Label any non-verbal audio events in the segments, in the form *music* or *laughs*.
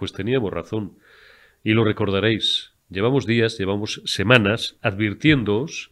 Pues teníamos razón. Y lo recordaréis. Llevamos días, llevamos semanas advirtiéndoos.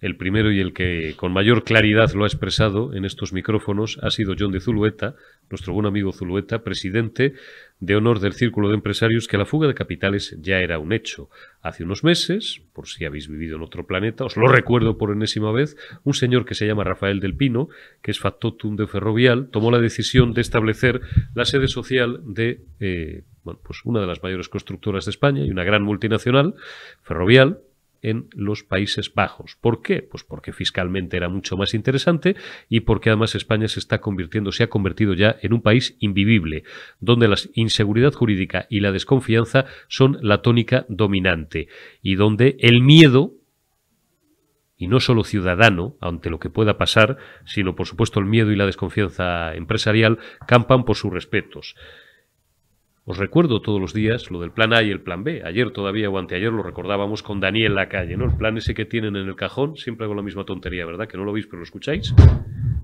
El primero y el que con mayor claridad lo ha expresado en estos micrófonos ha sido John de Zulueta, nuestro buen amigo Zulueta, presidente de honor del Círculo de Empresarios, que la fuga de capitales ya era un hecho. Hace unos meses, por si habéis vivido en otro planeta, os lo recuerdo por enésima vez, un señor que se llama Rafael del Pino, que es factotum de Ferrovial, tomó la decisión de establecer la sede social de eh, pues una de las mayores constructoras de España y una gran multinacional ferrovial en los Países Bajos. ¿Por qué? Pues porque fiscalmente era mucho más interesante y porque además España se está convirtiendo, se ha convertido ya en un país invivible, donde la inseguridad jurídica y la desconfianza son la tónica dominante y donde el miedo y no solo ciudadano ante lo que pueda pasar, sino por supuesto el miedo y la desconfianza empresarial campan por sus respetos. Os recuerdo todos los días lo del plan A y el plan B. Ayer todavía o anteayer lo recordábamos con Daniel la calle, ¿no? El plan ese que tienen en el cajón, siempre hago la misma tontería, ¿verdad? Que no lo veis, pero lo escucháis.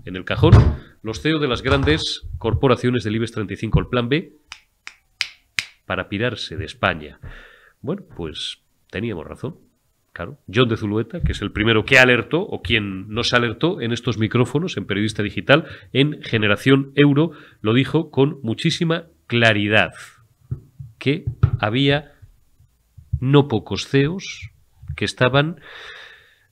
En el cajón, los CEO de las grandes corporaciones del IBEX 35, el plan B, para pirarse de España. Bueno, pues teníamos razón. Claro. John de Zulueta, que es el primero que alertó o quien nos alertó en estos micrófonos, en Periodista Digital, en Generación Euro, lo dijo con muchísima claridad que había no pocos CEOs que estaban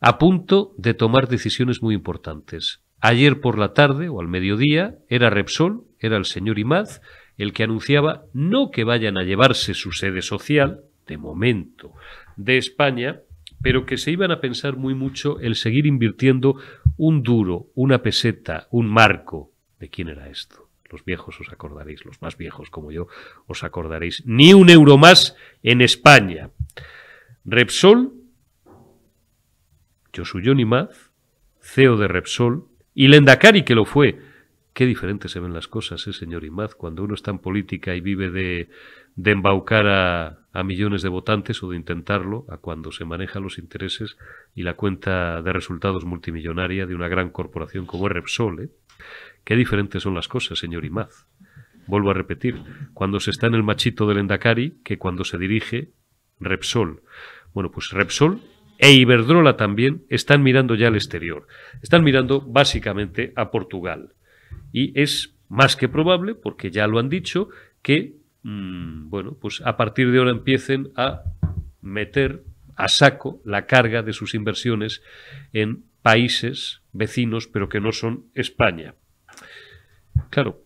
a punto de tomar decisiones muy importantes. Ayer por la tarde o al mediodía era Repsol, era el señor Imaz, el que anunciaba no que vayan a llevarse su sede social, de momento, de España, pero que se iban a pensar muy mucho el seguir invirtiendo un duro, una peseta, un marco. ¿De quién era esto? los viejos os acordaréis, los más viejos como yo os acordaréis, ni un euro más en España. Repsol, Josuyón Imaz, CEO de Repsol, y Lendakari, que lo fue. Qué diferentes se ven las cosas, ¿eh, señor Imaz, cuando uno está en política y vive de, embaucar a, millones de votantes o de intentarlo a cuando se maneja los intereses y la cuenta de resultados multimillonaria de una gran corporación como Repsol. ¿eh? Qué diferentes son las cosas, señor Imaz. Vuelvo a repetir, cuando se está en el machito del Endacari que cuando se dirige Repsol. Bueno, pues Repsol e Iberdrola también están mirando ya al exterior. Están mirando básicamente a Portugal. Y es más que probable, porque ya lo han dicho, que mm, bueno, pues a partir de ahora empiecen a meter a saco la carga de sus inversiones en países vecinos, pero que no son España. Claro,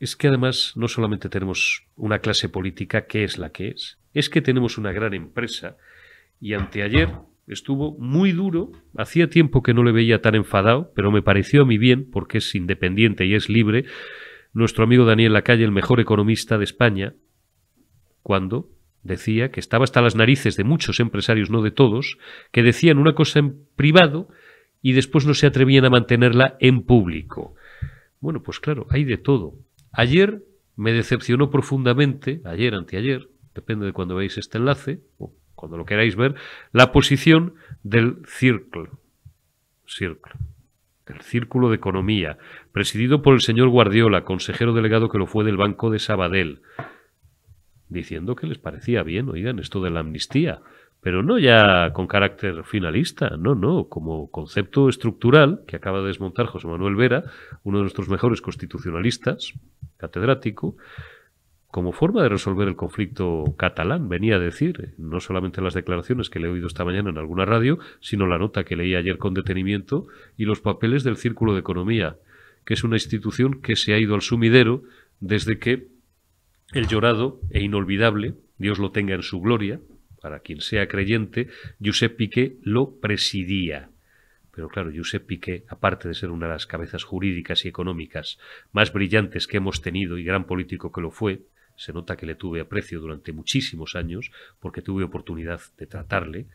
es que además no solamente tenemos una clase política que es la que es, es que tenemos una gran empresa y anteayer estuvo muy duro, hacía tiempo que no le veía tan enfadado, pero me pareció a mí bien, porque es independiente y es libre, nuestro amigo Daniel Lacalle, el mejor economista de España, cuando decía que estaba hasta las narices de muchos empresarios, no de todos, que decían una cosa en privado y después no se atrevían a mantenerla en público. Bueno, pues claro, hay de todo. Ayer me decepcionó profundamente, ayer, anteayer, depende de cuando veáis este enlace, o cuando lo queráis ver, la posición del círculo, círculo el Círculo de Economía, presidido por el señor Guardiola, consejero delegado que lo fue del Banco de Sabadell, diciendo que les parecía bien, oigan, esto de la amnistía, pero no ya con carácter finalista, no, no, como concepto estructural que acaba de desmontar José Manuel Vera, uno de nuestros mejores constitucionalistas, catedrático, como forma de resolver el conflicto catalán, venía a decir, no solamente las declaraciones que le he oído esta mañana en alguna radio, sino la nota que leí ayer con detenimiento y los papeles del Círculo de Economía, que es una institución que se ha ido al sumidero desde que el llorado e inolvidable, Dios lo tenga en su gloria, para quien sea creyente, Josep Piqué lo presidía. Pero claro, Josep Piqué, aparte de ser una de las cabezas jurídicas y económicas más brillantes que hemos tenido y gran político que lo fue, se nota que le tuve aprecio durante muchísimos años porque tuve oportunidad de tratarle,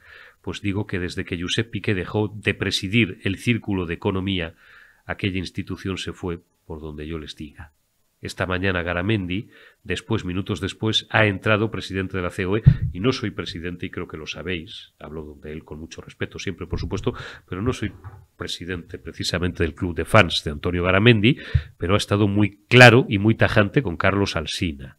pues digo que desde que Josep Piqué dejó de presidir el Círculo de Economía, aquella institución se fue por donde yo les diga. Esta mañana Garamendi, después, minutos después, ha entrado presidente de la COE, y no soy presidente, y creo que lo sabéis, hablo de él con mucho respeto siempre, por supuesto, pero no soy presidente precisamente del club de fans de Antonio Garamendi, pero ha estado muy claro y muy tajante con Carlos Alsina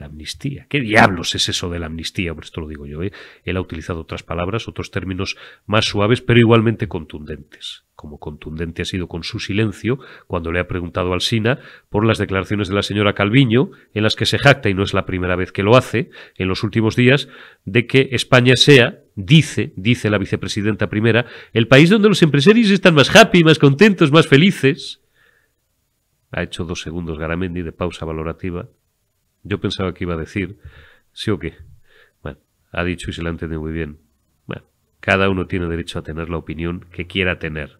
la amnistía. ¿Qué diablos es eso de la amnistía? Por esto lo digo yo. ¿eh? Él ha utilizado otras palabras, otros términos más suaves, pero igualmente contundentes. Como contundente ha sido con su silencio cuando le ha preguntado al Sina por las declaraciones de la señora Calviño, en las que se jacta, y no es la primera vez que lo hace, en los últimos días, de que España sea, dice, dice la vicepresidenta primera, el país donde los empresarios están más happy, más contentos, más felices. Ha hecho dos segundos Garamendi de pausa valorativa yo pensaba que iba a decir, ¿sí o qué? Bueno, ha dicho y se lo ha entendido muy bien. Bueno, cada uno tiene derecho a tener la opinión que quiera tener.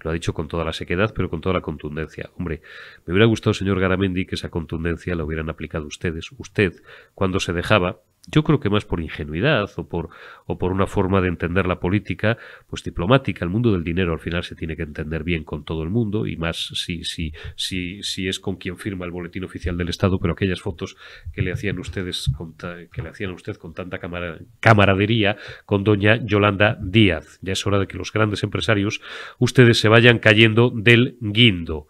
Lo ha dicho con toda la sequedad, pero con toda la contundencia. Hombre, me hubiera gustado, señor Garamendi, que esa contundencia la hubieran aplicado ustedes. Usted, cuando se dejaba, yo creo que más por ingenuidad o por, o por una forma de entender la política, pues diplomática, el mundo del dinero al final se tiene que entender bien con todo el mundo y más si, si, si, si es con quien firma el boletín oficial del Estado, pero aquellas fotos que le hacían ustedes que le hacían a usted con tanta camaradería con doña Yolanda Díaz. Ya es hora de que los grandes empresarios, ustedes se vayan cayendo del guindo.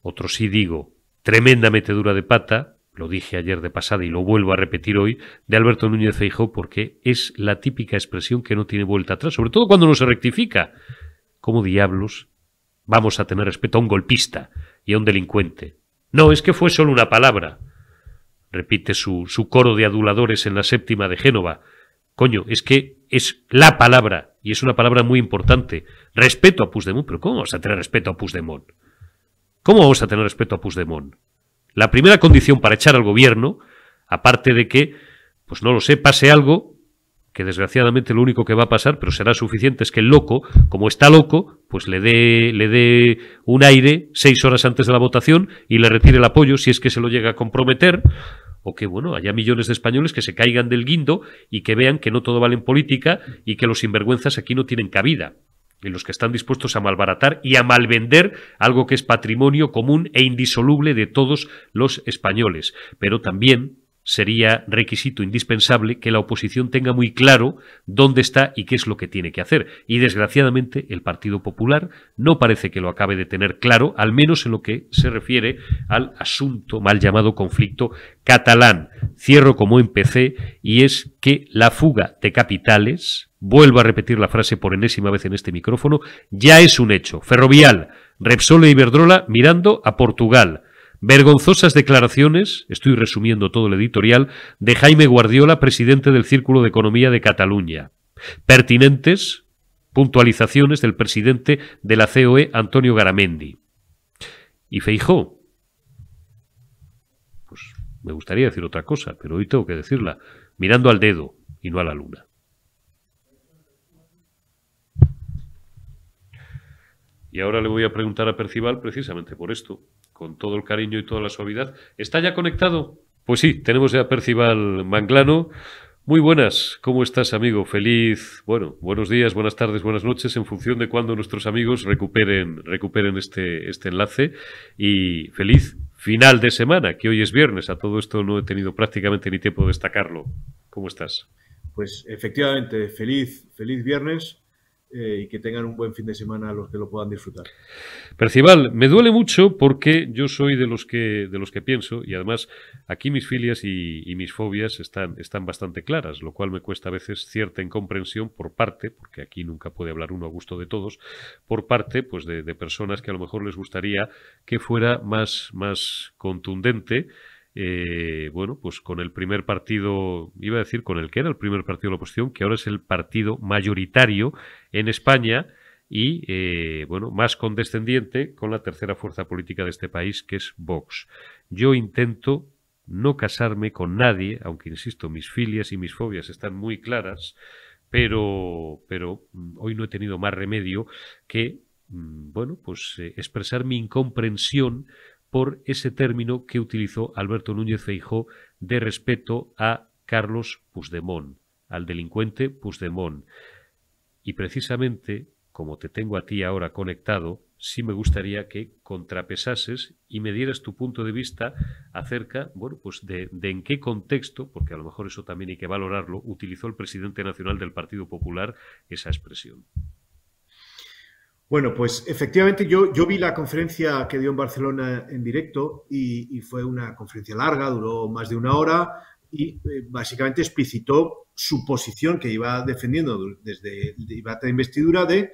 Otro sí digo, tremenda metedura de pata, lo dije ayer de pasada y lo vuelvo a repetir hoy, de Alberto Núñez Feijóo porque es la típica expresión que no tiene vuelta atrás, sobre todo cuando no se rectifica. ¿Cómo diablos vamos a tener respeto a un golpista y a un delincuente? No, es que fue solo una palabra. Repite su, su coro de aduladores en la séptima de Génova. Coño, es que es la palabra, y es una palabra muy importante. Respeto a Puigdemont, pero ¿cómo vamos a tener respeto a Puigdemont? ¿Cómo vamos a tener respeto a Puigdemont? La primera condición para echar al gobierno, aparte de que, pues no lo sé, pase algo, que desgraciadamente lo único que va a pasar, pero será suficiente, es que el loco, como está loco, pues le dé, le dé un aire seis horas antes de la votación y le retire el apoyo si es que se lo llega a comprometer, o que, bueno, haya millones de españoles que se caigan del guindo y que vean que no todo vale en política y que los sinvergüenzas aquí no tienen cabida y los que están dispuestos a malbaratar y a malvender algo que es patrimonio común e indisoluble de todos los españoles. Pero también sería requisito indispensable que la oposición tenga muy claro dónde está y qué es lo que tiene que hacer. Y desgraciadamente el Partido Popular no parece que lo acabe de tener claro, al menos en lo que se refiere al asunto mal llamado conflicto catalán. Cierro como empecé y es que la fuga de capitales Vuelvo a repetir la frase por enésima vez en este micrófono. Ya es un hecho. Ferrovial, Repsol e Iberdrola mirando a Portugal. Vergonzosas declaraciones, estoy resumiendo todo el editorial, de Jaime Guardiola, presidente del Círculo de Economía de Cataluña. Pertinentes puntualizaciones del presidente de la COE, Antonio Garamendi. Y Feijó. Pues me gustaría decir otra cosa, pero hoy tengo que decirla, mirando al dedo y no a la luna. Y ahora le voy a preguntar a Percival precisamente por esto, con todo el cariño y toda la suavidad. ¿Está ya conectado? Pues sí, tenemos ya a Percival Manglano. Muy buenas, ¿cómo estás amigo? Feliz, bueno, buenos días, buenas tardes, buenas noches, en función de cuándo nuestros amigos recuperen, recuperen este, este enlace. Y feliz final de semana, que hoy es viernes. A todo esto no he tenido prácticamente ni tiempo de destacarlo. ¿Cómo estás? Pues efectivamente, feliz, feliz viernes. Eh, y que tengan un buen fin de semana a los que lo puedan disfrutar. Percival, me duele mucho porque yo soy de los que, de los que pienso y además aquí mis filias y, mis fobias están, están bastante claras, lo cual me cuesta a veces cierta incomprensión por parte, porque aquí nunca puede hablar uno a gusto de todos, por parte pues de, de personas que a lo mejor les gustaría que fuera más, más contundente eh, bueno, pues con el primer partido, iba a decir con el que era el primer partido de la oposición, que ahora es el partido mayoritario en España y, eh, bueno, más condescendiente con la tercera fuerza política de este país, que es Vox. Yo intento no casarme con nadie, aunque, insisto, mis filias y mis fobias están muy claras, pero, pero mm, hoy no he tenido más remedio que, mm, bueno, pues eh, expresar mi incomprensión por ese término que utilizó Alberto Núñez Feijó de respeto a Carlos Puigdemont, al delincuente Puigdemont. Y precisamente, como te tengo a ti ahora conectado, sí me gustaría que contrapesases y me dieras tu punto de vista acerca, bueno, pues de, de, en qué contexto, porque a lo mejor eso también hay que valorarlo, utilizó el presidente nacional del Partido Popular esa expresión. Bueno, pues efectivamente yo, vi la conferencia que dio en Barcelona en directo y, fue una conferencia larga, duró más de una hora y eh, básicamente explicitó su posición que iba defendiendo desde el debate de investidura de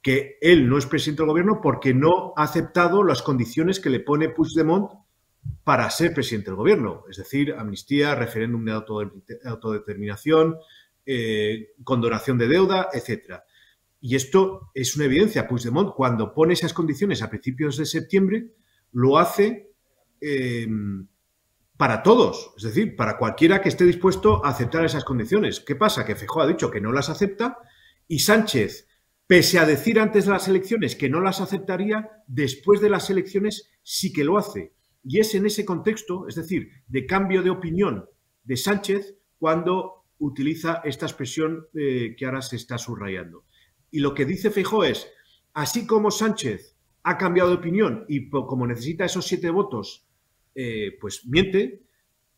que él no es presidente del gobierno porque no ha aceptado las condiciones que le pone Puigdemont para ser presidente del gobierno, es decir, amnistía, referéndum de autodeterminación, eh, condonación de deuda, etcétera. Y esto es una evidencia. Puigdemont, cuando pone esas condiciones a principios de septiembre, lo hace em, para todos, es decir, para cualquiera que esté dispuesto a aceptar esas condiciones. ¿Qué pasa? Que Fejó ha dicho que no las acepta y Sánchez, pese a decir antes de las elecciones que no las aceptaría, después de las elecciones sí que lo hace. Y es en ese contexto, es decir, de cambio de opinión de Sánchez, cuando utiliza esta expresión eh, que ahora se está subrayando. Y lo que dice Feijó es, así como Sánchez ha cambiado de opinión y como necesita esos siete votos, eh, pues miente,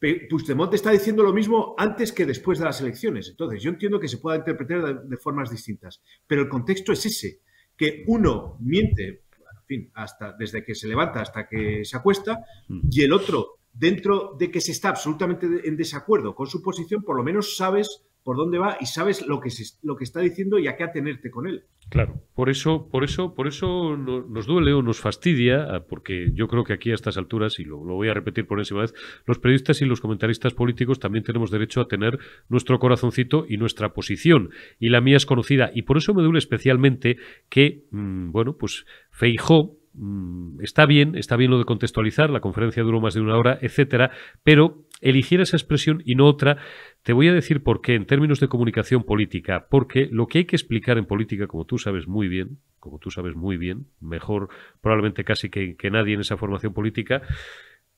Puigdemont está diciendo lo mismo antes que después de las elecciones. Entonces, yo entiendo que se pueda interpretar de, formas distintas, pero el contexto es ese, que uno miente, en fin, hasta, desde que se levanta hasta que se acuesta, mm. y el otro, dentro de que se está absolutamente en desacuerdo con su posición, por lo menos sabes por dónde va y sabes lo que, lo que está diciendo y a qué atenerte con él. Claro, por eso, por eso, por eso nos duele o nos fastidia, ah, porque yo creo que aquí a estas alturas, y lo, voy a repetir por enésima vez, los periodistas y los comentaristas políticos también tenemos derecho a tener nuestro corazoncito y nuestra posición, y la mía es conocida, y por eso me duele especialmente que, mm, bueno, pues Feijó mm, está bien, está bien lo de contextualizar, la conferencia duró más de una hora, etcétera, pero eligiera esa expresión y no otra te voy a decir por qué en términos de comunicación política, porque lo que hay que explicar en política, como tú sabes muy bien, como tú sabes muy bien, mejor probablemente casi que, nadie en esa formación política,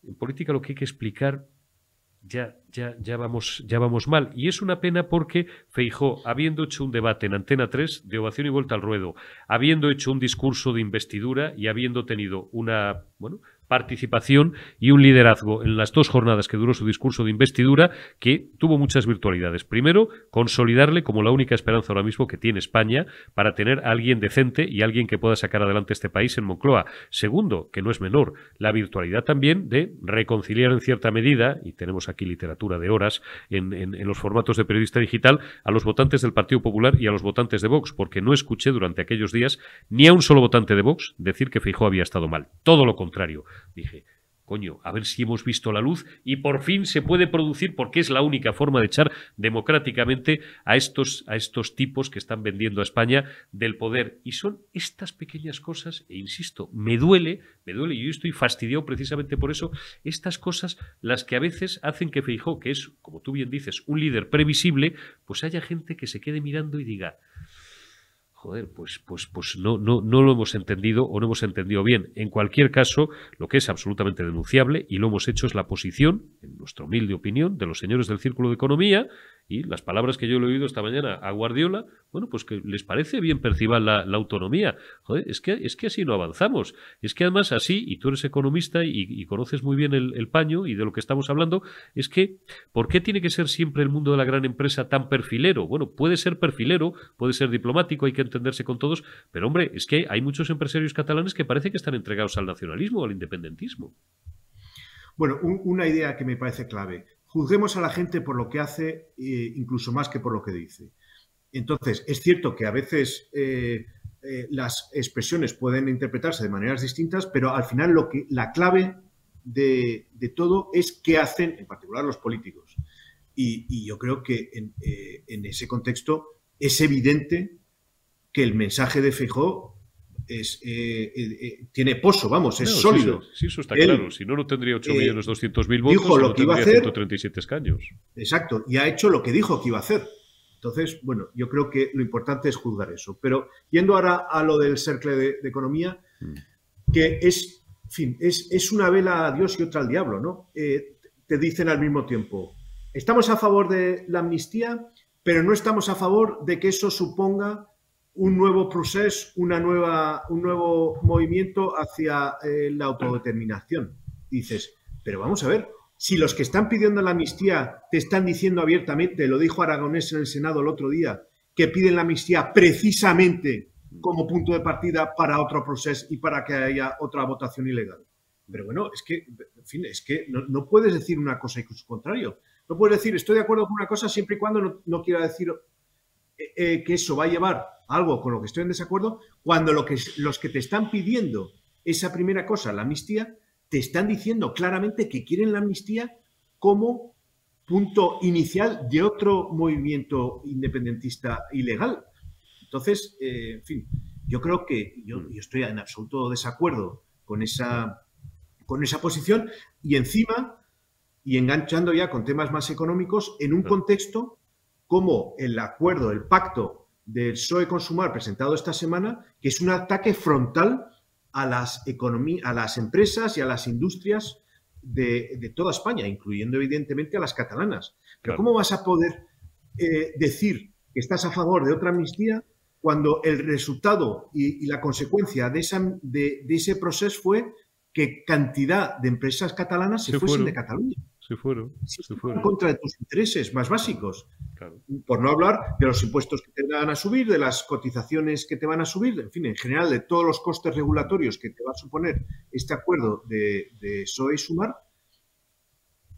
en política lo que hay que explicar ya, ya, ya, vamos, ya vamos mal. Y es una pena porque Feijó, habiendo hecho un debate en Antena 3 de ovación y vuelta al ruedo, habiendo hecho un discurso de investidura y habiendo tenido una, bueno, participación y un liderazgo en las dos jornadas que duró su discurso de investidura que tuvo muchas virtualidades. Primero, consolidarle como la única esperanza ahora mismo que tiene España para tener a alguien decente y alguien que pueda sacar adelante este país en Moncloa. Segundo, que no es menor, la virtualidad también de reconciliar en cierta medida, y tenemos aquí literatura de horas en, los formatos de periodista digital, a los votantes del Partido Popular y a los votantes de Vox, porque no escuché durante aquellos días ni a un solo votante de Vox decir que Fijó había estado mal. Todo lo contrario dije, coño, a ver si hemos visto la luz y por fin se puede producir porque es la única forma de echar democráticamente a estos, a estos tipos que están vendiendo a España del poder. Y son estas pequeñas cosas, e insisto, me duele, me duele, yo estoy fastidiado precisamente por eso, estas cosas las que a veces hacen que Feijó, que es, como tú bien dices, un líder previsible, pues haya gente que se quede mirando y diga, joder, pues, pues, pues no, no, no lo hemos entendido o no hemos entendido bien. En cualquier caso, lo que es absolutamente denunciable, y lo hemos hecho, es la posición, en nuestra humilde opinión, de los señores del Círculo de Economía, y las palabras que yo le he oído esta mañana a Guardiola, bueno, pues que les parece bien percibir la, autonomía. Joder, es que, es que así no avanzamos. Es que además así, y tú eres economista y, conoces muy bien el, paño y de lo que estamos hablando, es que ¿por qué tiene que ser siempre el mundo de la gran empresa tan perfilero? Bueno, puede ser perfilero, puede ser diplomático, hay que entenderse con todos, pero hombre, es que hay muchos empresarios catalanes que parece que están entregados al nacionalismo, al independentismo. Bueno, una idea que me parece clave juzguemos a la gente por lo que hace, eh, incluso más que por lo que dice. Entonces, es cierto que a veces eh, eh, las expresiones pueden interpretarse de maneras distintas, pero al final lo que, la clave de, todo es qué hacen, en particular los políticos. Y, yo creo que en, ese contexto es evidente que el mensaje de Feijóo es, eh, eh, eh, tiene pozo, vamos, es sólido. Sí, eso está claro. Si no, no tendría 8.200.000 votos. Dijo lo que iba 137 escaños. Exacto. Y ha hecho lo que dijo que iba a hacer. Entonces, bueno, yo creo que lo importante es juzgar eso. Pero yendo ahora a lo del cercle de, economía, mm. que es, fin, es, es, una vela a Dios y otra al diablo, ¿no? te dicen al mismo tiempo, estamos a favor de la amnistía, pero no estamos a favor de que eso suponga un nuevo proceso, una nueva, un nuevo movimiento hacia eh, la autodeterminación. dices, pero vamos a ver, si los que están pidiendo la amnistía te están diciendo abiertamente, lo dijo Aragonés en el Senado el otro día, que piden la amnistía precisamente como punto de partida para otro proceso y para que haya otra votación ilegal. Pero bueno, es que, en fin, es que no, puedes decir una cosa y su contrario. No puedes decir, estoy de acuerdo con una cosa siempre y cuando no, no quiera decir eh, eh, que eso va a llevar algo con lo que estoy en desacuerdo, cuando lo que, los que te están pidiendo esa primera cosa, la amnistía, te están diciendo claramente que quieren la amnistía como punto inicial de otro movimiento independentista ilegal. Entonces, eh, en fin, yo creo que yo, estoy en absoluto desacuerdo con esa, con esa posición y encima, y enganchando ya con temas más económicos, en un contexto como el acuerdo, el pacto del PSOE consumar presentado esta semana, que es un ataque frontal a las, a las empresas y a las industrias de, toda España, incluyendo evidentemente a las catalanas. Pero ¿cómo vas a poder eh, decir que estás a favor de otra amnistía cuando el resultado y, la consecuencia de, esa, de, ese proceso fue que cantidad de empresas catalanas se, fuesen de Cataluña? se fueron. Se fueron. En contra de tus intereses más básicos. Por no hablar de los impuestos que te van a subir, de las cotizaciones que te van a subir, en fin, en general, de todos los costes regulatorios que te va a suponer este acuerdo de, de SOE y Sumar,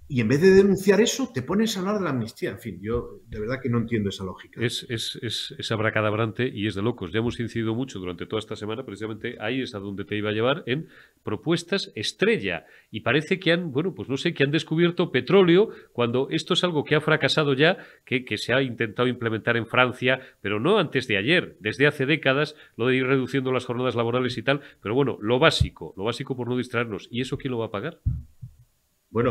y en vez de denunciar eso, te pones a hablar de la amnistía. En fin, yo de verdad que no entiendo esa lógica. Es, es, abracadabrante y es de locos. Ya hemos incidido mucho durante toda esta semana, precisamente ahí es a donde te iba a llevar, en propuestas estrella. Y parece que han, bueno, pues no sé, que han descubierto petróleo cuando esto es algo que ha fracasado ya, que, que se ha intentado implementar en Francia, pero no antes de ayer, desde hace décadas, lo de ir reduciendo las jornadas laborales y tal. Pero bueno, lo básico, lo básico por no distraernos. ¿Y eso quién lo va a pagar?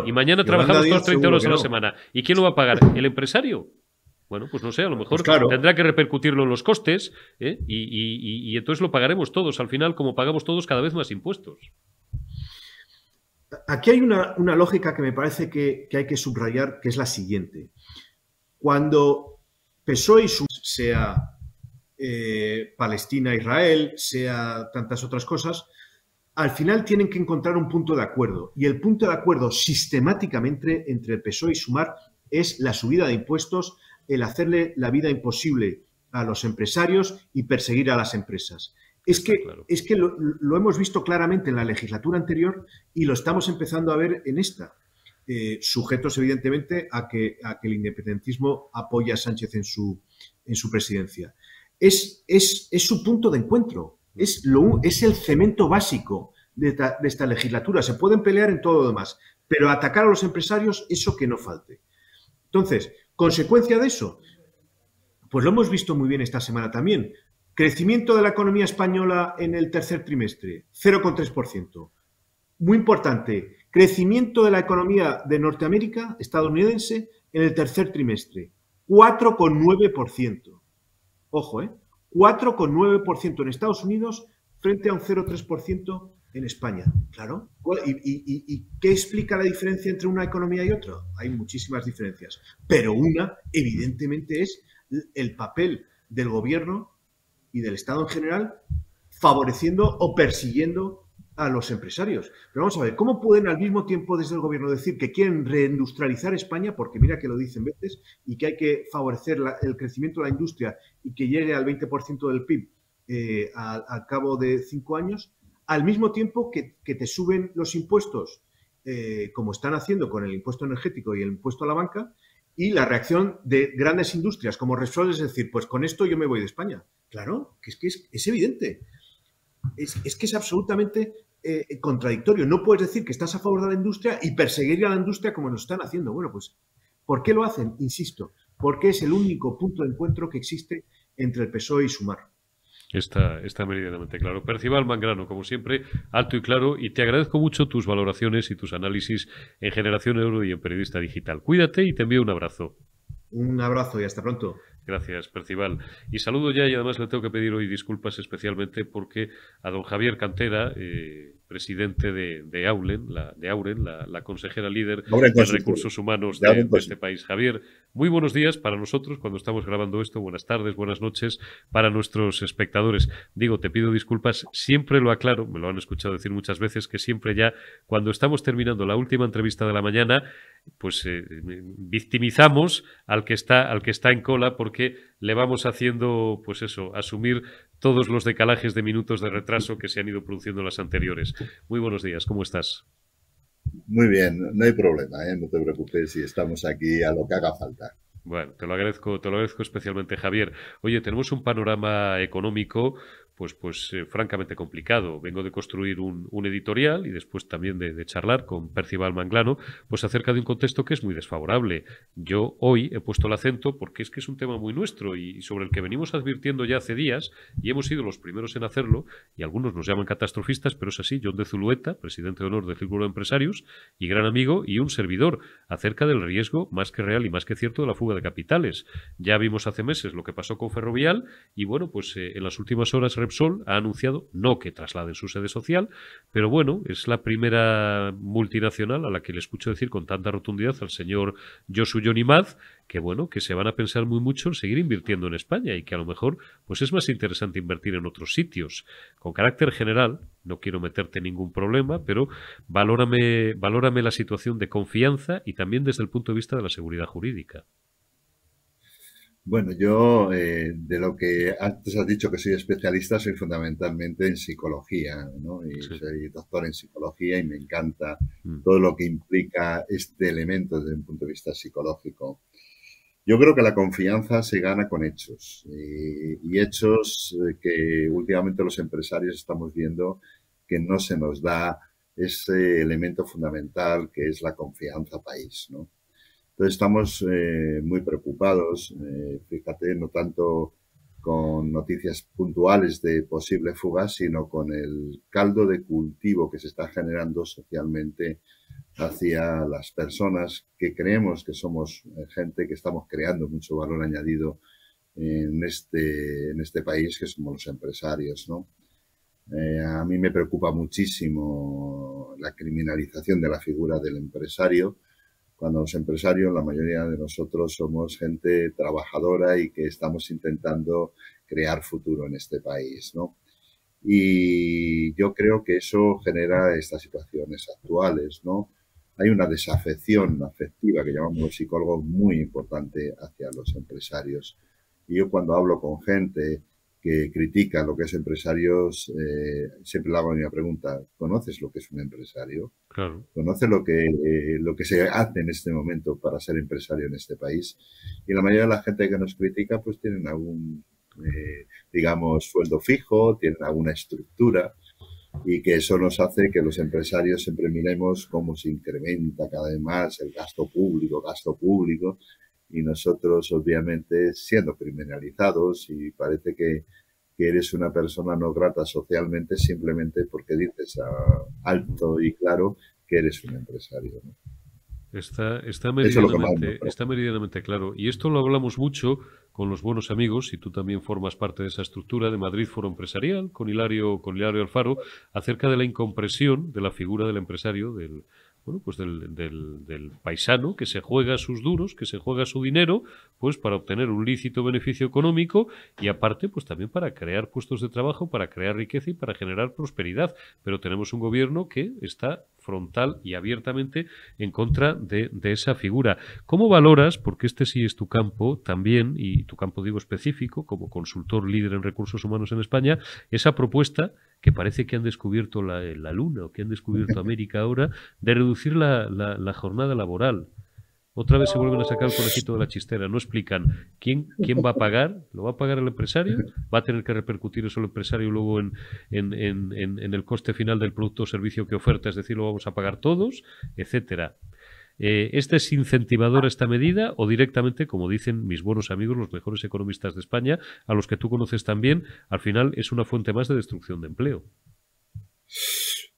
y mañana trabajamos todos treinta euros a la semana. ¿Y quién lo va a pagar? ¿El empresario? Bueno, pues no sé, a lo pues mejor tendrá que repercutirlo en los costes ¿eh? y, entonces lo pagaremos todos, al final como pagamos todos cada vez más impuestos. Aquí hay una, lógica que me parece que, hay que subrayar, que es la siguiente. Cuando PSOE sea eh, Palestina, Israel, sea tantas otras cosas, al final tienen que encontrar un punto de acuerdo. Y el punto de acuerdo sistemáticamente entre el PSOE y Sumar es la subida de impuestos, el hacerle la vida imposible a los empresarios y perseguir a las empresas. Es que, es que lo, hemos visto claramente en la legislatura anterior y lo estamos empezando a ver en esta, eh, sujetos evidentemente a que, a que el independentismo apoya a Sánchez en su, en su presidencia. Es, es, es su punto de encuentro. Es, lo, es el cemento básico de esta, de esta legislatura. Se pueden pelear en todo lo demás, pero atacar a los empresarios, eso que no falte. Entonces, consecuencia de eso, pues lo hemos visto muy bien esta semana también. Crecimiento de la economía española en el tercer trimestre, 0,3%. Muy importante, crecimiento de la economía de Norteamérica, estadounidense, en el tercer trimestre, 4,9%. Ojo, ¿eh? 4,9% en Estados Unidos frente a un 0,3% en España. Claro. y qué explica la diferencia entre una economía y otra? Hay muchísimas diferencias, pero una, evidentemente, es el papel del gobierno y del Estado en general favoreciendo o persiguiendo a los empresarios. Pero vamos a ver, ¿cómo pueden al mismo tiempo desde el gobierno decir que quieren reindustrializar España, porque mira que lo dicen veces, y que hay que favorecer el crecimiento de la industria y que llegue al 20% del PIB eh, al, cabo de cinco años, al mismo tiempo que, te suben los impuestos, eh, como están haciendo con el impuesto energético y el impuesto a la banca, y la reacción de grandes industrias como Resolve es decir, pues con esto yo me voy de España. Claro, que es que es evidente es, que es absolutamente eh, contradictorio. No puedes decir que estás a favor de la industria y perseguir a la industria como nos están haciendo. Bueno, pues, ¿por qué lo hacen? Insisto, porque es el único punto de encuentro que existe entre el PSOE y Sumar. Está, está meridianamente claro. Percival Mangrano, como siempre, alto y claro, y te agradezco mucho tus valoraciones y tus análisis en Generación Euro y en Periodista Digital. Cuídate y te envío un abrazo. Un abrazo y hasta pronto. Gracias, Percival. Y saludo ya y además le tengo que pedir hoy disculpas especialmente porque a don Javier Cantera, eh, presidente de, Aulen, la, de Auren, la, consejera líder de Recursos Humanos de, este país. Javier, muy buenos días para nosotros cuando estamos grabando esto. Buenas tardes, buenas noches para nuestros espectadores. Digo, te pido disculpas, siempre lo aclaro, me lo han escuchado decir muchas veces, que siempre ya cuando estamos terminando la última entrevista de la mañana, pues eh, victimizamos al que está al que está en cola porque le vamos haciendo pues eso asumir todos los decalajes de minutos de retraso que se han ido produciendo las anteriores. Muy buenos días, ¿cómo estás? Muy bien, no hay problema, ¿eh? no te preocupes si estamos aquí a lo que haga falta. Bueno, te lo agradezco, te lo agradezco especialmente, Javier. Oye, tenemos un panorama económico pues, pues eh, francamente complicado. Vengo de construir un, editorial y después también de, charlar con Percival Manglano, pues acerca de un contexto que es muy desfavorable. Yo hoy he puesto el acento porque es que es un tema muy nuestro y sobre el que venimos advirtiendo ya hace días y hemos sido los primeros en hacerlo y algunos nos llaman catastrofistas, pero es así. John de Zulueta, presidente de honor del Círculo de Empresarios y gran amigo y un servidor acerca del riesgo más que real y más que cierto de la fuga de capitales. Ya vimos hace meses lo que pasó con Ferrovial y bueno, pues eh, en las últimas horas Repsol ha anunciado no que trasladen su sede social, pero bueno, es la primera multinacional a la que le escucho decir con tanta rotundidad al señor Josu Yonimaz que bueno, que se van a pensar muy mucho en seguir invirtiendo en España y que a lo mejor pues es más interesante invertir en otros sitios. Con carácter general, no quiero meterte ningún problema, pero valórame, valórame la situación de confianza y también desde el punto de vista de la seguridad jurídica. Bueno, yo eh, de lo que antes has dicho que soy especialista, soy fundamentalmente en psicología, ¿no? Y soy doctor en psicología y me encanta mm. todo lo que implica este elemento desde un punto de vista psicológico. Yo creo que la confianza se gana con hechos eh, y hechos eh, que últimamente los empresarios estamos viendo que no se nos da ese elemento fundamental que es la confianza país, ¿no? Entonces estamos eh, muy preocupados, eh, fíjate, no tanto con noticias puntuales de posible fuga, sino con el caldo de cultivo que se está generando socialmente hacia las personas que creemos que somos eh, gente que estamos creando mucho valor añadido en este, en este país, que somos los empresarios, ¿no? a mí me preocupa muchísimo la criminalización de la figura del empresario, cuando los empresarios, la mayoría de nosotros somos gente trabajadora y que estamos intentando crear futuro en este país, ¿no? Y yo creo que eso genera estas situaciones actuales, ¿no? Hay una desafección afectiva que llamamos los psicólogos muy importante hacia los empresarios. Y yo cuando hablo con gente, que critica lo que es empresarios, eh, siempre le hago la pregunta, ¿conoces lo que es un empresario? Claro. ¿Conoces lo que, eh, lo que se hace en este momento para ser empresario en este país? Y la mayoría de la gente que nos critica pues tienen algún, eh, digamos, sueldo fijo, tienen alguna estructura y que eso nos hace que los empresarios siempre miremos cómo se incrementa cada vez más el gasto público, gasto público, y nosotros obviamente siendo criminalizados y parece que, eres una persona no grata socialmente simplemente porque dices a, alto y claro que eres un empresario. Está, está, meridianamente, está claro. Y esto lo hablamos mucho con los buenos amigos, y tú también formas parte de esa estructura de Madrid Foro Empresarial, con Hilario, con Hilario Alfaro, acerca de la incompresión de la figura del empresario, del, bueno, pues del, paisano que se juega sus duros, que se juega su dinero, pues para obtener un lícito beneficio económico y aparte, pues también para crear puestos de trabajo, para crear riqueza y para generar prosperidad. Pero tenemos un gobierno que está frontal y abiertamente en contra de, de esa figura. ¿Cómo valoras, porque este sí es tu campo también, y tu campo digo específico, como consultor líder en recursos humanos en España, esa propuesta que parece que han descubierto la, luna o que han descubierto América ahora, de reducir la, jornada laboral. Otra vez se vuelven a sacar el conejito de la chistera. No explican quién, quién va a pagar. ¿Lo va a pagar el empresario? ¿Va a tener que repercutir eso el empresario luego en, en, en el coste final del producto o servicio que oferta? Es decir, lo vamos a pagar todos, etcétera. Eh, ¿Este es es incentivadora esta medida o directamente, como dicen mis buenos amigos, los mejores economistas de España, a los que tú conoces también, al final es una fuente más de destrucción de empleo?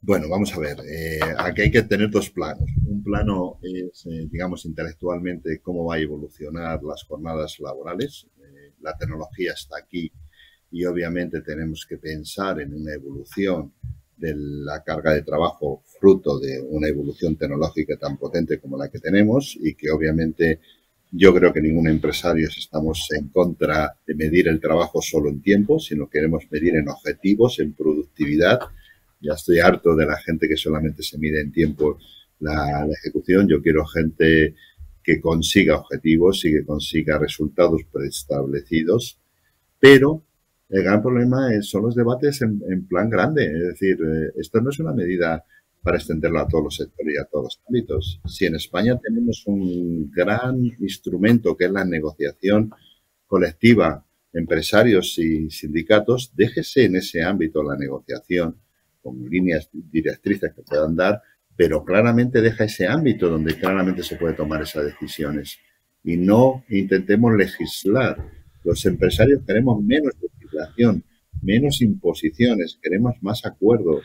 Bueno, vamos a ver, eh, aquí hay que tener dos planos. Un plano es, eh, digamos, intelectualmente cómo va a evolucionar las jornadas laborales. la tecnología está aquí y obviamente tenemos que pensar en una evolución de la carga de trabajo fruto de una evolución tecnológica tan potente como la que tenemos y que obviamente yo creo que ningún empresario estamos en contra de medir el trabajo solo en tiempo, sino queremos medir en objetivos, en productividad. Ya estoy harto de la gente que solamente se mide en tiempo la, la ejecución. Yo quiero gente que consiga objetivos y que consiga resultados preestablecidos, pero el gran problema son los debates en, plan grande. Es decir, eh, esto no es una medida para extenderlo a todos los sectores y a todos los ámbitos. Si en España tenemos un gran instrumento que es la negociación colectiva, empresarios y sindicatos, déjese en ese ámbito la negociación con líneas directrices que puedan dar, pero claramente deja ese ámbito donde claramente se puede tomar esas decisiones y no intentemos legislar. Los empresarios queremos menos menos imposiciones, queremos más acuerdos.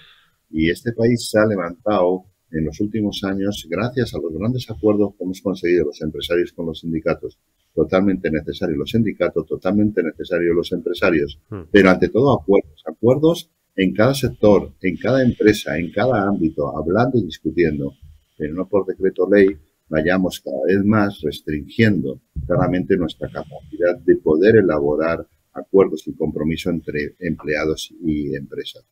Y este país se ha levantado en los últimos años gracias a los grandes acuerdos que hemos conseguido los empresarios con los sindicatos. Totalmente necesarios los sindicatos, totalmente necesarios los empresarios. Hmm. Pero ante todo acuerdos, acuerdos en cada sector, en cada empresa, en cada ámbito, hablando y discutiendo. Pero no por decreto ley vayamos cada vez más restringiendo claramente nuestra capacidad de poder elaborar acuerdos y compromiso entre empleados y empresas.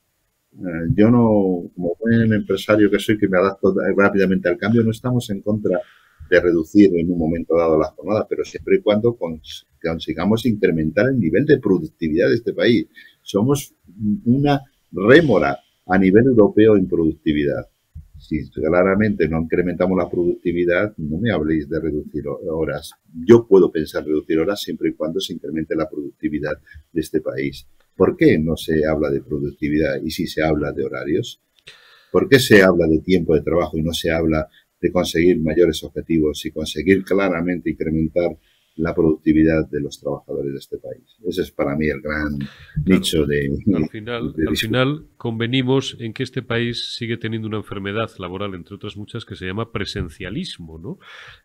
Eh, yo no, como buen empresario que soy, que me adapto rápidamente al cambio, no estamos en contra de reducir en un momento dado las jornadas, pero siempre y cuando consigamos incrementar el nivel de productividad de este país. Somos una rémora a nivel europeo en productividad si claramente no incrementamos la productividad, no me habléis de reducir horas. Yo puedo pensar reducir horas siempre y cuando se incremente la productividad de este país. ¿Por qué no se habla de productividad y si se habla de horarios? ¿Por qué se habla de tiempo de trabajo y no se habla de conseguir mayores objetivos y conseguir claramente incrementar la productividad de los trabajadores de este país. Ese es para mí el gran nicho de... Al final, convenimos en que este país sigue teniendo una enfermedad laboral, entre otras muchas, que se llama presencialismo. ¿no?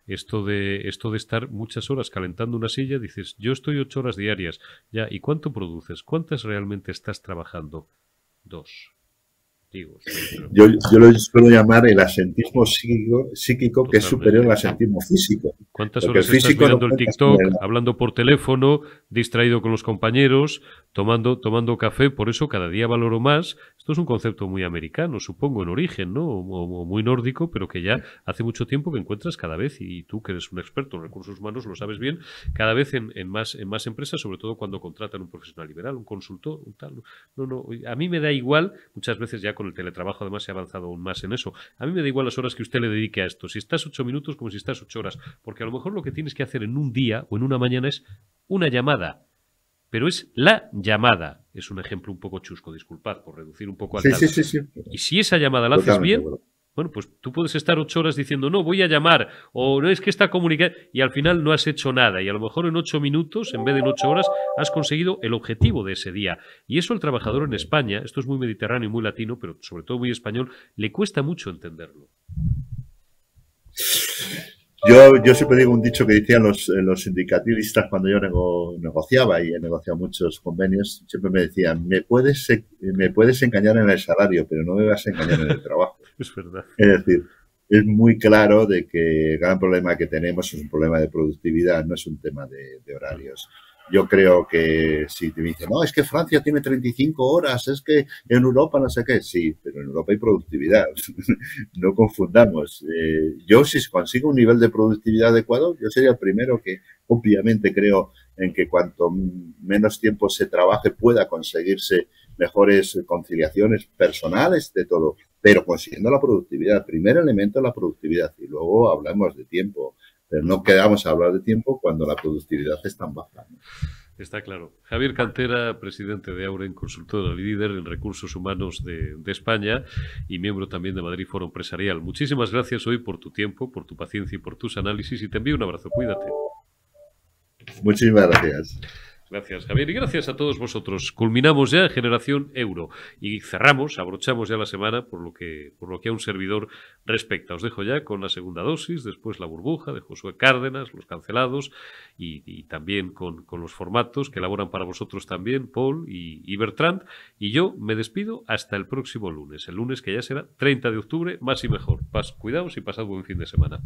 Esto, de, esto de estar muchas horas calentando una silla, dices, yo estoy ocho horas diarias, ya, ¿y cuánto produces? ¿Cuántas realmente estás trabajando? Dos. Yo, lo suelo llamar el asentismo psíquico, que es superior al asentismo físico. ¿Cuántas horas estás mirando el TikTok, hablando por teléfono, distraído con los compañeros, tomando, tomando café? Por eso cada día valoro más. Esto es un concepto muy americano, supongo, en origen, ¿no? O, muy nórdico, pero que ya hace mucho tiempo que encuentras cada vez, y tú que eres un experto en recursos humanos lo sabes bien, cada vez en, más, en más empresas, sobre todo cuando contratan un profesional liberal, un consultor, un tal. No, no, a mí me da igual, muchas veces ya con el teletrabajo además se ha avanzado aún más en eso. A mí me da igual las horas que usted le dedique a esto, si estás ocho minutos como si estás ocho horas, porque a lo mejor lo que tienes que hacer en un día o en una mañana es una llamada, pero es la llamada. Es un ejemplo un poco chusco, disculpad por reducir un poco al sí, sí, sí, Y si esa llamada la haces bien, bueno, pues tú puedes estar ocho horas diciendo, no, voy a llamar, o no es que está comunicando, y al final no has hecho nada, y a lo mejor en ocho minutos, en vez de en ocho horas, has conseguido el objetivo de ese día. Y eso el trabajador en España, esto es muy mediterráneo y muy latino, pero sobre todo muy español, le cuesta mucho entenderlo. Yo, siempre digo un dicho que decían los, eh, los cuando yo negociaba y he negociado muchos convenios, siempre me decían, me puedes, eh, me puedes engañar en el salario, pero no me vas a engañar en el trabajo. Es verdad. Es decir, es muy claro de que el gran problema que tenemos es un problema de productividad, no es un tema de, horarios. Yo creo que si te dicen, no, es que Francia tiene 35 horas, es que en Europa no sé qué, sí, pero en Europa hay productividad, *laughs* no confundamos. Eh, yo si consigo un nivel de productividad adecuado, yo sería el primero que obviamente creo en que cuanto menos tiempo se trabaje pueda conseguirse mejores conciliaciones personales de todo, pero consiguiendo la productividad. El primer elemento es la productividad y luego hablamos de tiempo, pero no quedamos a hablar de tiempo cuando la productividad es tan baja. Está claro. Javier Cantera, presidente de Auren Consultora, líder en recursos humanos de, España y miembro también de Madrid Foro Empresarial. Muchísimas gracias hoy por tu tiempo, por tu paciencia y por tus análisis y te envío un abrazo. Cuídate. Muchísimas gracias. Gracias, Javier, y gracias a todos vosotros. Culminamos ya en Generación Euro y cerramos, abrochamos ya la semana por lo que, por lo que a un servidor respecta. Os dejo ya con la segunda dosis, después la burbuja de Josué Cárdenas, los cancelados y, también con, con, los formatos que elaboran para vosotros también Paul y, Bertrand. Y yo me despido hasta el próximo lunes, el lunes que ya será 30 de octubre, más y mejor. Pas, cuidaos y pasad buen fin de semana.